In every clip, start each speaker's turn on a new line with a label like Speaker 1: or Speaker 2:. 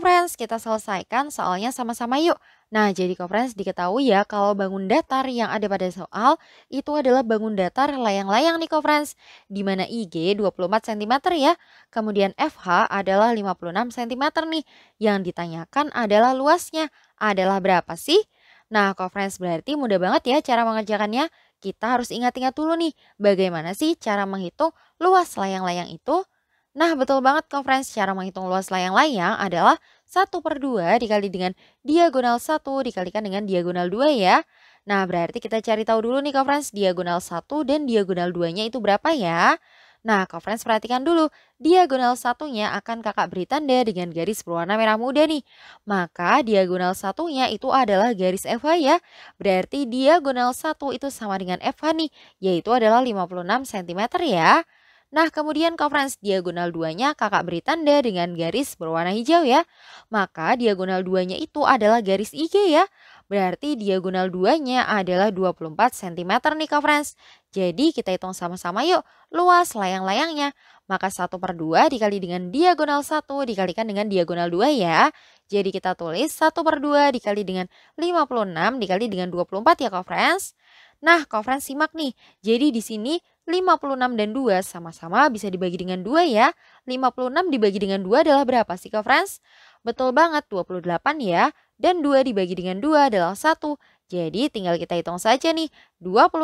Speaker 1: Friends, kita selesaikan soalnya sama-sama yuk. Nah, jadi Friends diketahui ya kalau bangun datar yang ada pada soal itu adalah bangun datar layang-layang nih Friends, di mana IG 24 cm ya, kemudian FH adalah 56 cm nih. Yang ditanyakan adalah luasnya, adalah berapa sih? Nah, Friends berarti mudah banget ya cara mengerjakannya. Kita harus ingat-ingat dulu nih, bagaimana sih cara menghitung luas layang-layang itu? Nah, betul banget kok friends, cara menghitung luas layang-layang adalah 1 per 2 dikali dengan diagonal 1 dikalikan dengan diagonal 2 ya. Nah, berarti kita cari tahu dulu nih kok friends, diagonal 1 dan diagonal 2-nya itu berapa ya? Nah, kok friends perhatikan dulu, diagonal satunya akan kakak beri tanda dengan garis berwarna merah muda nih. Maka diagonal satunya itu adalah garis FH ya. Berarti diagonal 1 itu sama dengan FH nih, yaitu adalah 56 cm ya. Nah, kemudian conference diagonal 2-nya kakak beri tanda dengan garis berwarna hijau ya. Maka diagonal 2-nya itu adalah garis IG ya. Berarti diagonal 2-nya adalah 24 cm nih conference. Jadi kita hitung sama-sama yuk luas layang-layangnya. Maka 1 per 2 dikali dengan diagonal 1 dikalikan dengan diagonal 2 ya. Jadi kita tulis 1 per 2 dikali dengan 56 dikali dengan 24 ya conference. Nah, conference simak nih. Jadi di sini 56 dan 2 sama-sama bisa dibagi dengan 2 ya. 56 dibagi dengan 2 adalah berapa sih, Kak Friends? Betul banget, 28 ya. Dan 2 dibagi dengan 2 adalah 1. Jadi tinggal kita hitung saja nih, 28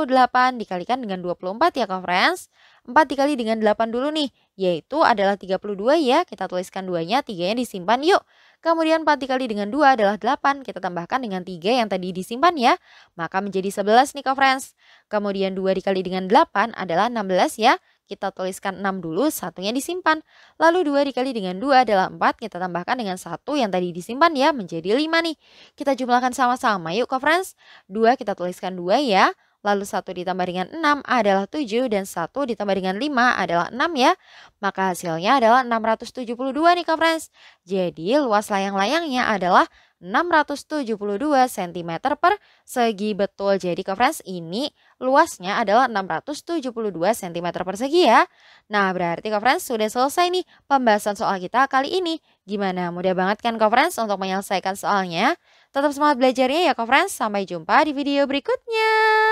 Speaker 1: dikalikan dengan 24 ya Kak Friends. 4 dikali dengan 8 dulu nih, yaitu adalah 32 ya. Kita tuliskan duanya, tiganya disimpan yuk. Kemudian 4 dikali dengan 2 adalah 8, kita tambahkan dengan 3 yang tadi disimpan ya. Maka menjadi 11 nih Kak Friends. Kemudian 2 dikali dengan 8 adalah 16 ya. Kita tuliskan 6 dulu, satunya disimpan. Lalu 2 dikali dengan 2 adalah 4. Kita tambahkan dengan 1 yang tadi disimpan ya menjadi 5 nih. Kita jumlahkan sama-sama yuk ke friends. 2 kita tuliskan 2 ya. Lalu 1 ditambah dengan 6 adalah 7 dan 1 ditambah dengan 5 adalah 6 ya. Maka hasilnya adalah 672 nih kak friends. Jadi luas layang-layangnya adalah 672. 672 cm per segi betul. Jadi ke friends ini luasnya adalah 672 cm persegi ya. Nah berarti ke friends sudah selesai nih pembahasan soal kita kali ini. Gimana mudah banget kan ke friends untuk menyelesaikan soalnya? Tetap semangat belajarnya ya ke friends. Sampai jumpa di video berikutnya.